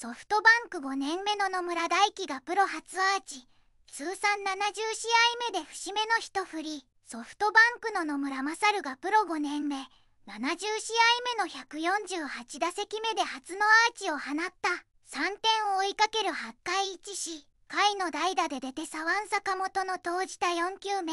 ソフトバンク5年目の野村大輝がプロ初アーチ通算70試合目で節目の一振りソフトバンクの野村勝がプロ5年目70試合目の148打席目で初のアーチを放った3点を追いかける8回1下回の代打で出て左腕坂本の投じた4球目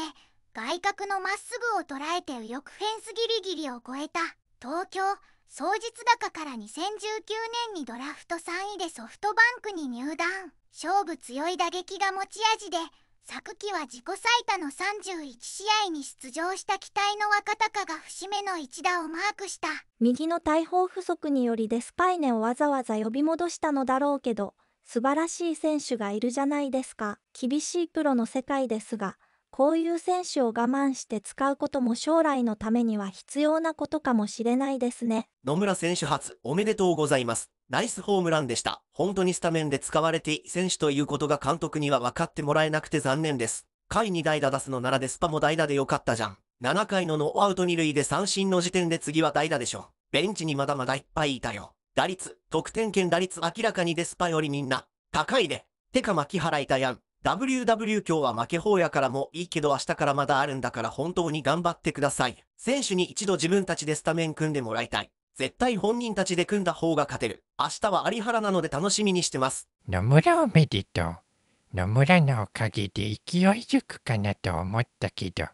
外角のまっすぐを捉えて右翼フェンスギリギリを越えた東京創実高から2019年にドラフト3位でソフトバンクに入団勝負強い打撃が持ち味で昨季は自己最多の31試合に出場した期待の若隆が節目の一打をマークした右の大砲不足によりデスパイネをわざわざ呼び戻したのだろうけど素晴らしい選手がいるじゃないですか厳しいプロの世界ですがこういう選手を我慢して使うことも将来のためには必要なことかもしれないですね。野村選手初、おめでとうございます。ナイスホームランでした。本当にスタメンで使われていい選手ということが監督には分かってもらえなくて残念です。下位に代打出すのならデスパも代打でよかったじゃん。7回のノーアウト2塁で三振の時点で次は代打でしょ。ベンチにまだまだいっぱいいたよ。打率、得点圏打率明らかにデスパよりみんな、高いで。てか巻き払いたやん。WW 今日は負け方やからもいいけど明日からまだあるんだから本当に頑張ってください。選手に一度自分たちでスタメン組んでもらいたい。絶対本人たちで組んだ方が勝てる。明日は有原なので楽しみにしてます。野村おめでとう。野村のおかげで勢いづくかなと思ったけど、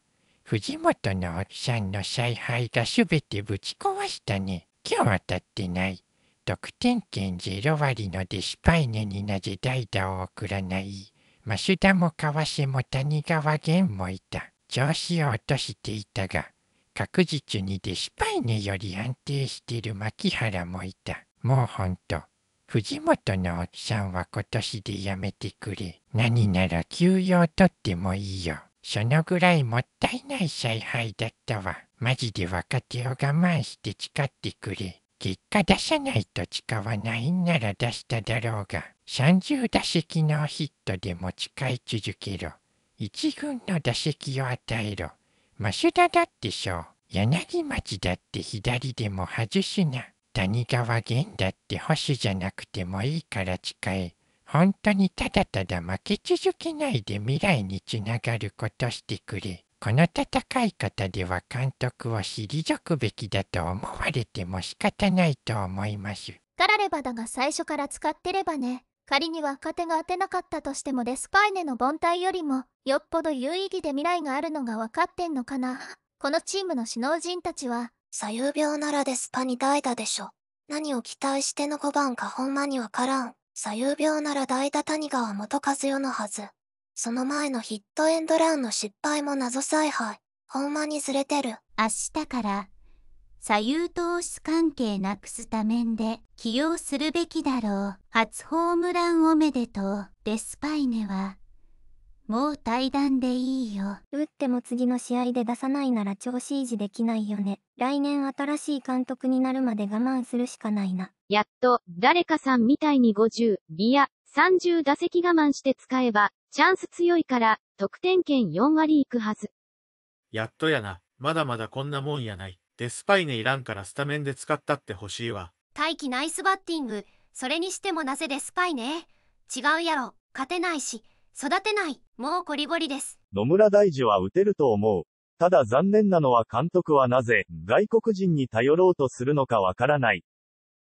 藤本のおっさんの采配が全てぶち壊したね。今日はたってない。得点圏0割のデスパイネになぜ代打を送らない。増田も川瀬も谷川源もいた。調子を落としていたが、確実にデシパイネより安定している牧原もいた。もうほんと、藤本のおっさんは今年でやめてくれ。何なら休養取ってもいいよ。そのぐらいもったいない采配だったわ。マジで若手を我慢して誓ってくれ。結果出さないと誓わないんなら出しただろうが。30打席のヒットで持ち替え続けろ。1軍の打席を与えろ。マシュダだってしょう。柳町だって左でも外しな。谷川源だって星じゃなくてもいいから近い。本当にただただ負け続けないで未来につながることしてくれ。この戦い方では監督を退くべきだと思われても仕方ないと思います。ガラレバだが最初から使ってればね。仮には若手が当てなかったとしてもデスパイネの凡退よりも、よっぽど有意義で未来があるのが分かってんのかな。このチームの首脳陣たちは、左右病ならデスパに代打でしょ。何を期待しての5番かほんまにわからん。左右病なら代打谷川元和代のはず。その前のヒットエンドランの失敗も謎采配。ほんまにずれてる。明日から左右投手関係なくすためで起用するべきだろう。初ホームランおめでとう。デスパイネは、もう対談でいいよ。打っても次の試合で出さないなら調子維持できないよね。来年新しい監督になるまで我慢するしかないな。やっと、誰かさんみたいに50、いや、30打席我慢して使えば、チャンス強いから、得点圏4割いくはず。やっとやな。まだまだこんなもんやない。デスパイネいらんからスタメンで使ったってほしいわ。大気ナイスバッティング、それにしてもなぜデスパイネ違うやろ、勝てないし、育てない、もうこりごりです。野村大樹は打てると思う。ただ残念なのは監督はなぜ、外国人に頼ろうとするのかわからない。